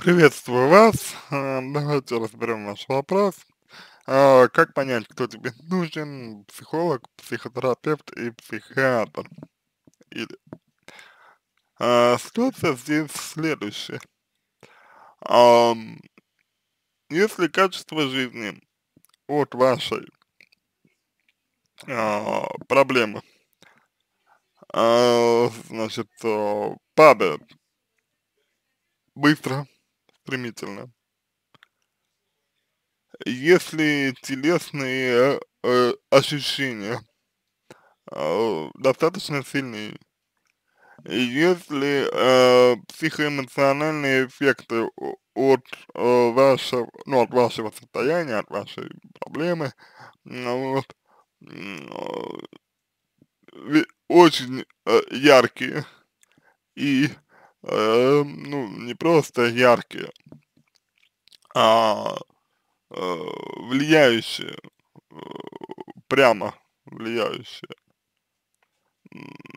Приветствую вас. А, давайте разберем ваш вопрос. А, как понять, кто тебе нужен? Психолог, психотерапевт и психиатр. Или... А, ситуация здесь следующая. Если качество жизни от вашей проблемы, значит, э, падает быстро, стремительно. Если телесные э, э, ощущения э, достаточно сильные, если э, психоэмоциональные эффекты от э, вашего, ну, от вашего состояния, от вашей проблемы, ну, вот, э, очень э, яркие и Э, ну, не просто яркие, а э, влияющие, э, прямо влияющие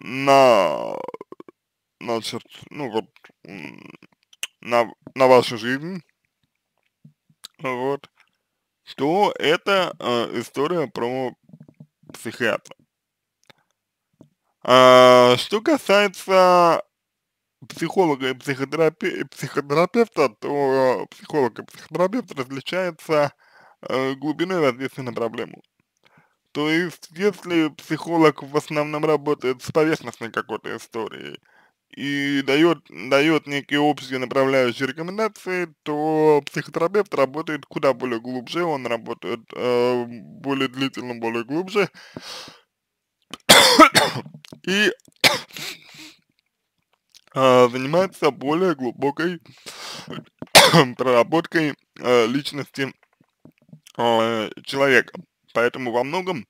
на, значит, ну вот, на, на вашу жизнь, вот, что это э, история про психиатра. А, что касается психолога и психотерапевта, психотерапевта то э, психолог и психотерапевт различается э, глубиной воздействия на проблему. То есть, если психолог в основном работает с поверхностной какой-то историей и дает, дает некие общие направляющие рекомендации, то психотерапевт работает куда более глубже, он работает э, более длительно, более глубже. и э, занимается более глубокой проработкой а, личности а, человека. Поэтому во многом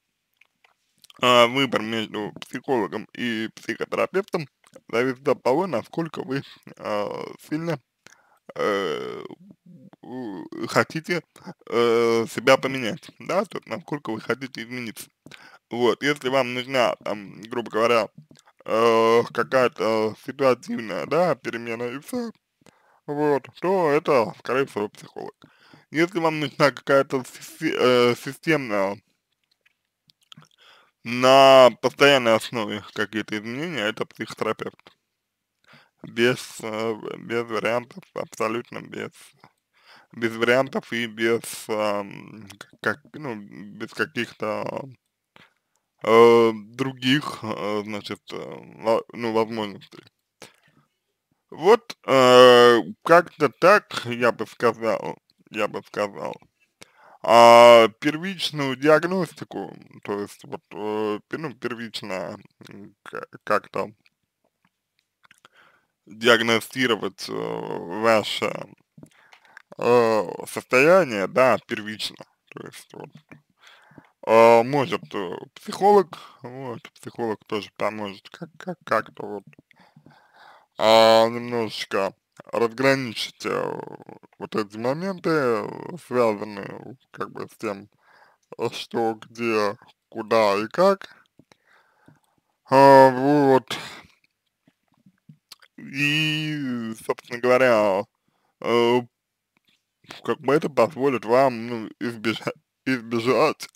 выбор между психологом и психотерапевтом зависит от того, насколько вы сильно э, хотите э, себя поменять, да, то есть насколько вы хотите измениться. Вот, если вам нужна, там, грубо говоря, Э, какая-то ситуативная, да, перемена и все, вот, то это, скорее всего, психолог. Если вам нужна какая-то э, системная, на постоянной основе какие-то изменения, это психотерапевт. Без, э, без вариантов, абсолютно без, без вариантов и без, эм, как, ну, без каких-то э, других, э, значит, э, ну, возможностей. Вот э, как-то так я бы сказал, я бы сказал. А первичную диагностику, то есть вот, э, ну, первично как-то диагностировать э, ваше э, состояние, да, первично. То есть вот а, э, может психолог, вот, психолог тоже поможет как, как, как-то вот э, немножечко разграничить э, вот эти моменты, э, связанные как бы с тем, э, что, где, куда и как, э, вот, и, собственно говоря, э, как бы это позволит вам ну, избежать, избежать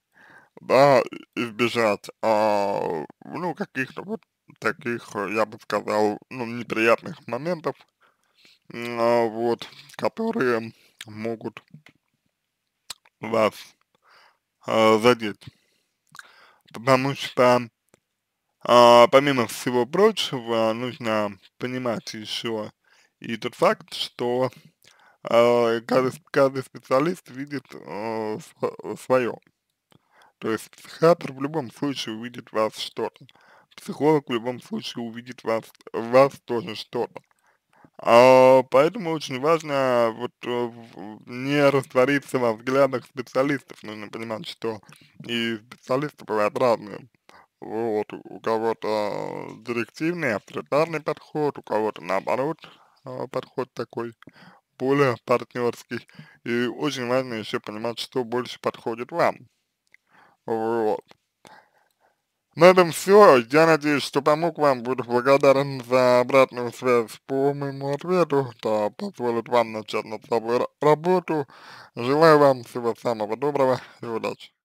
да, избежать, а, ну, каких-то вот таких, я бы сказал, ну, неприятных моментов, а, вот, которые могут вас а, задеть. Потому что, а, помимо всего прочего, нужно понимать еще и тот факт, что а, каждый, каждый специалист видит а, свое. То есть психиатр в любом случае увидит вас что-то. Психолог в любом случае увидит вас, вас тоже что-то. А, поэтому очень важно вот э, не раствориться во взглядах специалистов. Нужно понимать, что и специалисты бывают разные. Вот, у кого-то директивный, авторитарный подход, у кого-то наоборот э, подход такой более партнерский. И очень важно еще понимать, что больше подходит вам. Вот. На этом все. Я надеюсь, что помог вам. Буду благодарен за обратную связь по моему ответу, что позволит вам начать над собой работу. Желаю вам всего самого доброго и удачи.